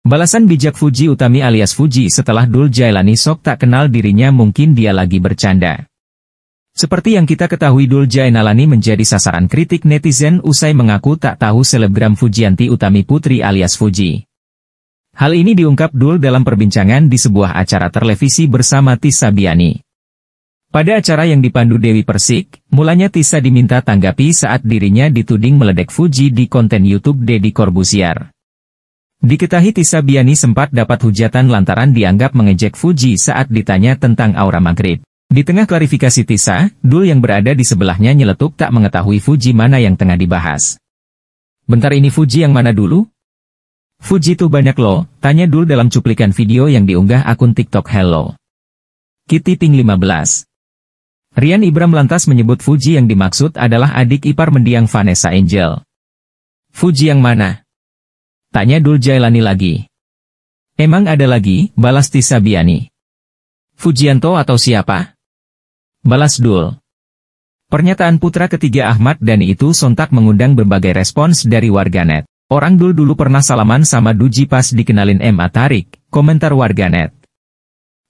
Balasan bijak Fuji Utami alias Fuji setelah Dul Jailani Sok tak kenal dirinya mungkin dia lagi bercanda. Seperti yang kita ketahui Dul Jailani menjadi sasaran kritik netizen usai mengaku tak tahu selebgram Fujianti Utami Putri alias Fuji. Hal ini diungkap Dul dalam perbincangan di sebuah acara televisi bersama Tisa Biani. Pada acara yang dipandu Dewi Persik, mulanya Tisa diminta tanggapi saat dirinya dituding meledek Fuji di konten YouTube Deddy Corbusier. Diketahui Tisa Biani sempat dapat hujatan lantaran dianggap mengejek Fuji saat ditanya tentang aura Maghrib. Di tengah klarifikasi Tisa, Dul yang berada di sebelahnya nyeletuk tak mengetahui Fuji mana yang tengah dibahas. Bentar ini Fuji yang mana dulu? Fuji tuh banyak loh, tanya Dul dalam cuplikan video yang diunggah akun TikTok Hello. Kitty Ting 15 Rian Ibram lantas menyebut Fuji yang dimaksud adalah adik ipar mendiang Vanessa Angel. Fuji yang mana? Tanya Dul Jailani lagi. Emang ada lagi, balas Tisa Biani. Fujianto atau siapa? Balas Dul. Pernyataan putra ketiga Ahmad dan itu sontak mengundang berbagai respons dari warganet. Orang Dul dulu pernah salaman sama Duji pas dikenalin M. Atarik, komentar warganet.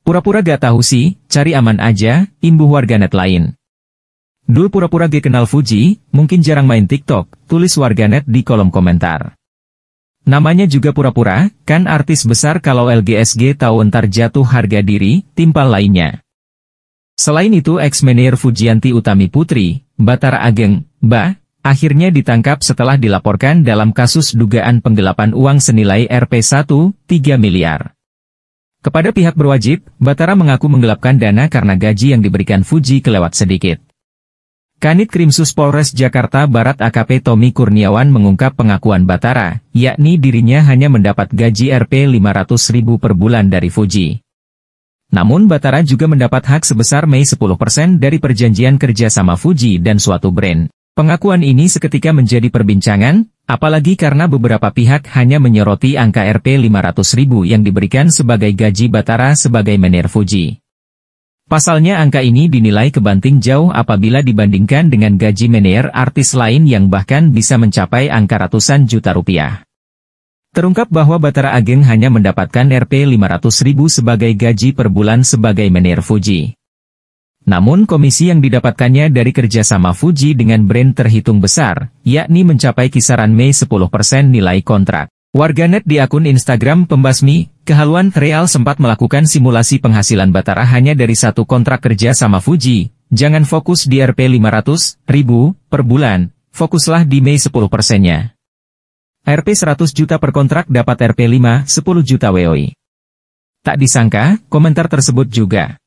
Pura-pura gak tahu sih, cari aman aja, imbuh warganet lain. Dul pura-pura gak kenal Fuji, mungkin jarang main TikTok, tulis warganet di kolom komentar. Namanya juga pura-pura, kan artis besar kalau LGSG tahu entar jatuh harga diri, timpal lainnya. Selain itu ex-menir Fujianti Utami Putri, Batara Ageng, Ba, akhirnya ditangkap setelah dilaporkan dalam kasus dugaan penggelapan uang senilai rp 13 miliar. Kepada pihak berwajib, Batara mengaku menggelapkan dana karena gaji yang diberikan Fuji kelewat sedikit. Kanit Krimsus Polres Jakarta Barat AKP Tommy Kurniawan mengungkap pengakuan Batara, yakni dirinya hanya mendapat gaji Rp 500000 per bulan dari Fuji. Namun Batara juga mendapat hak sebesar Mei 10% dari perjanjian kerja sama Fuji dan suatu brand. Pengakuan ini seketika menjadi perbincangan, apalagi karena beberapa pihak hanya menyoroti angka Rp 500000 yang diberikan sebagai gaji Batara sebagai menir Fuji. Pasalnya angka ini dinilai kebanting jauh apabila dibandingkan dengan gaji manajer artis lain yang bahkan bisa mencapai angka ratusan juta rupiah. Terungkap bahwa Batara Ageng hanya mendapatkan Rp 500.000 sebagai gaji per bulan sebagai manajer Fuji. Namun komisi yang didapatkannya dari kerjasama Fuji dengan brand terhitung besar, yakni mencapai kisaran Mei 10% nilai kontrak. Warganet di akun Instagram Pembasmi, kehaluan Real sempat melakukan simulasi penghasilan Batara hanya dari satu kontrak kerja sama Fuji. Jangan fokus di Rp 500 per bulan, fokuslah di Mei 10 persennya. Rp 100 juta per kontrak dapat Rp 5 10 juta WOI. Tak disangka, komentar tersebut juga